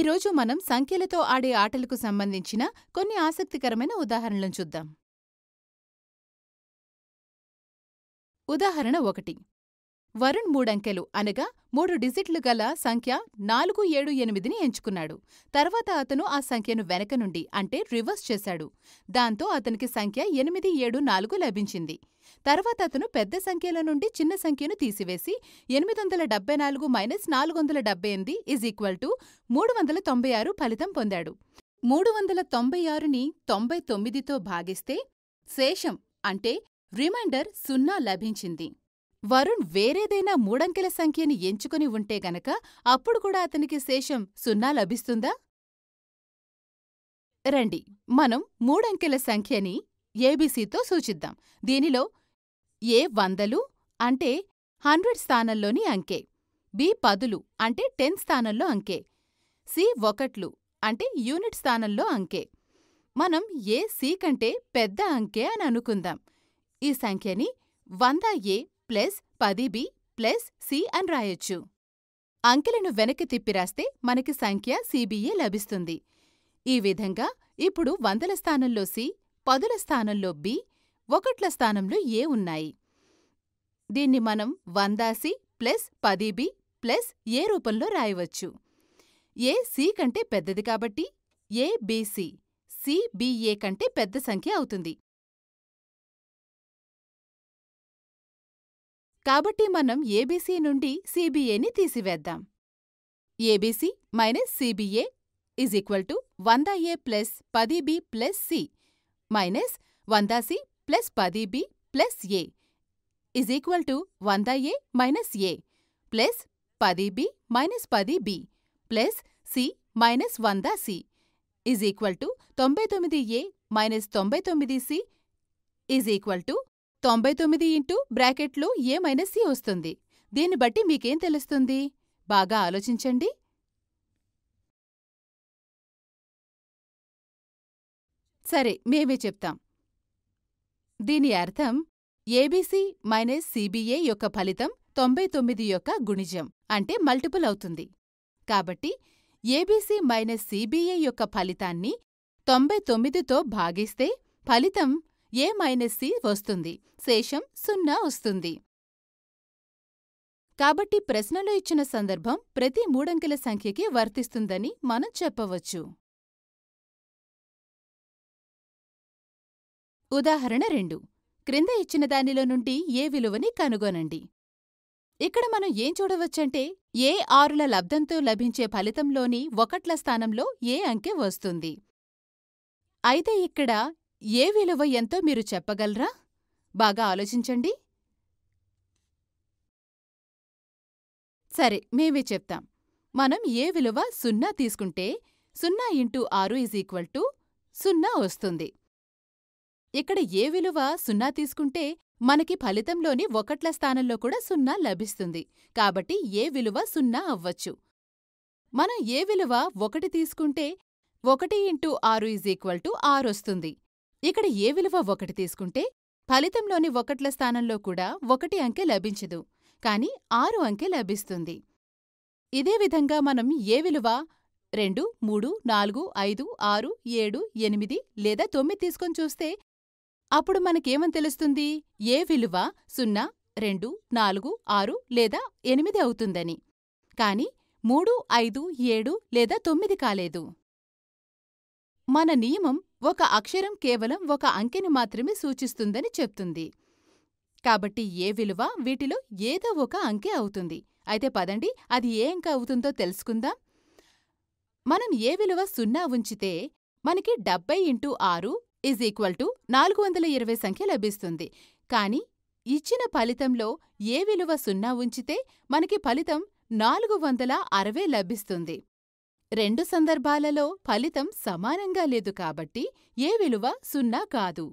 ఈరోజు మనం సంఖ్యలతో ఆడే ఆటలకు సంబంధించిన కొన్ని ఆసక్తికరమైన ఉదాహరణలను చూద్దాం ఉదాహరణ ఒకటి వరుణ్ మూడంకెలు అనగా మూడు డిజిట్లు గల సంఖ్య నాలుగు ఏడు ఎనిమిదిని ఎంచుకున్నాడు తర్వాత అతను ఆ సంఖ్యను వెనక నుండి అంటే రివర్స్ చేశాడు దాంతో అతనికి సంఖ్య ఎనిమిది ఏడు నాలుగు లభించింది తర్వాత అతను పెద్ద సంఖ్యల నుండి చిన్న సంఖ్యను తీసివేసి ఎనిమిది వందల డెబ్బై నాలుగు మైనస్ నాలుగు వందల డెబ్బై ఎనిమిది ఈజ్ ఈక్వల్ టు మూడు వందల తొంభై ఆరు ఫలితం పొందాడు మూడు వందల తొంభై ఆరుని తొంభై తొమ్మిదితో భాగిస్తే శేషం అంటే రిమైండర్ సున్నా లభించింది వరుణ్ వేరేదైనా మూడంకెల సంఖ్యని ఎంచుకుని ఉంటే గనక అప్పుడు కూడా అతనికి శేషం సున్నా లభిస్తుందా రండి మనం మూడంకెల సంఖ్యని ఏబీసీతో సూచిద్దాం దీనిలో ఏ వందలు అంటే హండ్రెడ్ స్థానంలోని అంకే బి పదులు అంటే టెన్ స్థానంలో అంకే సి ఒకట్లు అంటే యూనిట్ స్థానంలో అంకే మనం ఏ సి కంటే పెద్ద అంకే అని అనుకుందాం ఈ సంఖ్యని వంద ఏ ప్లస్ పది బి ప్లస్ సి అని రాయొచ్చు అంకెలను వెనక్కి తిప్పి రాస్తే మనకి సంఖ్య సిబిఏ లభిస్తుంది ఈ విధంగా ఇప్పుడు వందల స్థానంలో సి పదుల స్థానంలో బి ఒకట్ల స్థానంలో ఏ ఉన్నాయి దీన్ని మనం వందాసి ప్లస్ పది బి ప్లస్ ఏ రూపంలో రాయవచ్చు ఏ సి కంటే పెద్దది కాబట్టి ఏ బిసి సిబిఏ కంటే పెద్ద సంఖ్య అవుతుంది కాబట్టి మనం ఏబీసీ నుండి సీబీఏని తీసివేద్దాం ABC minus CBA is equal to వంద ఏ ప్లస్ పది బి ప్లస్ సి మైనస్ వంద సి ప్లస్ పది B plus A is equal to వంద ఏ మైనస్ ఏ ప్లస్ పది బి మైనస్ పది బి ప్లస్ సి మైనస్ వంద సి ఈజ్ ఈక్వల్ టు తొంభై తొమ్మిది ఏ మైనస్ తొంభై తొమ్మిది సి ఈజ్ ఈక్వల్ టు తొంభై తొమ్మిది ఇంటూ బ్రాకెట్లు ఏ మైనస్ సి వస్తుంది దీన్ని బట్టి మీకేం తెలుస్తుంది బాగా ఆలోచించండి సరే మేమే చెప్తాం దీని అర్థం ఏబీసీ మైనస్ సిబిఏ యొక్క ఫలితం తొంభై తొమ్మిది యొక్క గుణిజం అంటే మల్టిపుల్ అవుతుంది కాబట్టి ఏబీసీ మైనస్ సిబిఏ యొక్క ఫలితాన్ని తొంభై తొమ్మిదితో భాగిస్తే ఫలితం ఏ మైనస్ సి వస్తుంది శేషం సున్నా వస్తుంది కాబట్టి ప్రశ్నలో ఇచ్చిన సందర్భం ప్రతి మూడంకెల సంఖ్యకి వర్తిస్తుందని మనం చెప్పవచ్చు ఉదాహరణ రెండు క్రింద ఇచ్చిన దానిలో నుండి ఏ విలువని కనుగొనండి ఇక్కడ మనం ఏం చూడవచ్చంటే ఏ ఆరుల లబ్ధంతో లభించే ఫలితంలోని ఒకట్ల స్థానంలో ఏ అంకె వస్తుంది అయితే ఇక్కడ ఏ విలువ ఎంతో మీరు చెప్పగలరా బాగా ఆలోచించండి సరే మేమే చెప్తాం మనం ఏ విలువ సున్నా తీసుకుంటే సున్నా ఇంటూ ఆరు ఈజ్ ఈక్వల్ టు సున్నా వస్తుంది ఇక్కడ ఏ విలువ సున్నా తీసుకుంటే మనకి ఫలితంలోని ఒకట్ల స్థానంలో కూడా సున్నా లభిస్తుంది కాబట్టి ఏ విలువ సున్నా అవ్వచ్చు మనం ఏ విలువ ఒకటి తీసుకుంటే ఒకటి ఇంటూ ఆరు ఈజ్ ఈక్వల్ టు ఆరొస్తుంది ఇక్కడ ఏ విలువ ఒకటి తీసుకుంటే ఫలితంలోని ఒకట్ల స్థానంలో కూడా ఒకటి అంకె లభించదు కాని ఆరు అంకె లభిస్తుంది ఇదే విధంగా మనం ఏ విలువ రెండు మూడు నాలుగు ఐదు ఆరు ఏడు ఎనిమిది లేదా తొమ్మిది తీసుకొని చూస్తే అప్పుడు మనకేమని తెలుస్తుంది ఏ విలువ సున్నా రెండు నాలుగు ఆరు లేదా ఎనిమిది అవుతుందని కాని మూడు ఐదు ఏడు లేదా తొమ్మిది కాలేదు మన నియమం ఒక అక్షరం కేవలం ఒక అంకెని మాత్రమే సూచిస్తుందని చెప్తుంది కాబట్టి ఏ విలువ వీటిలో ఏదో ఒక అంకె అవుతుంది అయితే పదండి అది ఏ అంక అవుతుందో తెలుసుకుందాం మనం ఏ విలువ సున్నా ఉంచితే మనకి డెబ్బై ఇంటూ ఆరు ఈజ్ ఈక్వల్ టు నాలుగు వందల ఇరవై సంఖ్య లభిస్తుంది కానీ ఇచ్చిన ఫలితంలో ఏ విలువ సున్నా ఉంచితే మనకి ఫలితం నాలుగు వందల అరవై లభిస్తుంది రెండు సందర్భాలలో ఫలితం సమానంగా లేదు కాబట్టి ఏ విలువ సున్నా కాదు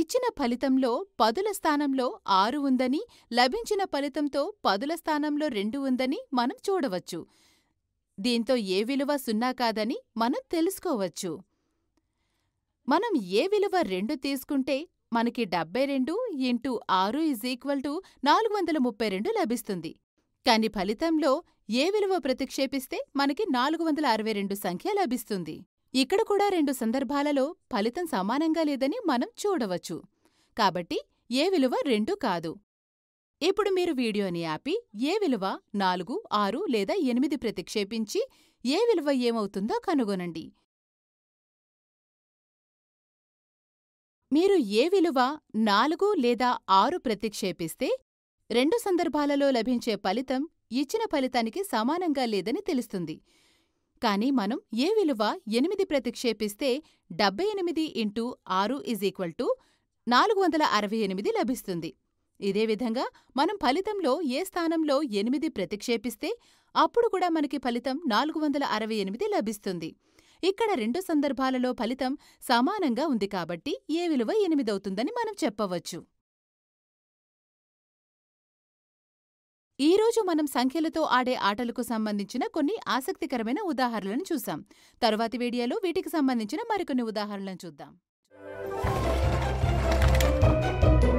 ఇచ్చిన ఫలితంలో పదుల స్థానంలో ఆరు ఉందని లభించిన ఫలితంతో పదుల స్థానంలో రెండు ఉందని మనం చూడవచ్చు దీంతో ఏ విలువ సున్నా కాదని మనం తెలుసుకోవచ్చు మనం ఏ విలువ రెండు తీసుకుంటే మనకి డెబ్బై రెండు ఇంటూ ఆరు ఈజ్ ఈక్వల్ టు నాలుగు వందల ముప్పై రెండు లభిస్తుంది కాని ఫలితంలో ఏ విలువ ప్రతిక్షేపిస్తే మనకి నాలుగు వందల అరవై రెండు సంఖ్య లభిస్తుంది ఇక్కడ కూడా రెండు సందర్భాలలో ఫలితం సమానంగా లేదని మనం చూడవచ్చు కాబట్టి ఏ విలువ రెండు కాదు ఇప్పుడు మీరు వీడియోని ఆపి ఏ విలువ నాలుగు ఆరు లేదా ఎనిమిది ప్రతిక్షేపించి ఏ విలువ ఏమవుతుందో కనుగొనండి మీరు ఏ విలువ నాలుగు లేదా ఆరు ప్రతిక్షేపిస్తే రెండు సందర్భాలలో లభించే ఫలితం ఇచ్చిన ఫలితానికి సమానంగా లేదని తెలుస్తుంది కాని మనం ఏ విలువ ఎనిమిది ప్రతిక్షేపిస్తే డెబ్బై ఎనిమిది ఇంటూ ఆరు ఇజ్ ఈక్వల్ టు నాలుగు వందల అరవై ఎనిమిది లభిస్తుంది ఇదేవిధంగా మనం ఫలితంలో ఏ స్థానంలో ఎనిమిది ప్రతిక్షేపిస్తే అప్పుడు కూడా మనకి ఫలితం నాలుగు వందల అరవై ఎనిమిది లభిస్తుంది ఇక్కడ రెండు సందర్భాలలో ఫలితం సమానంగా ఉంది కాబట్టి ఏ విలువ ఎనిమిదవుతుందని మనం చెప్పవచ్చు ఈ రోజు మనం సంఖ్యలతో ఆడే ఆటలకు సంబంధించిన కొన్ని ఆసక్తికరమైన ఉదాహరణలను చూసాం తరువాతి వీడియోలో వీటికి సంబంధించిన మరికొన్ని ఉదాహరణలను చూద్దాం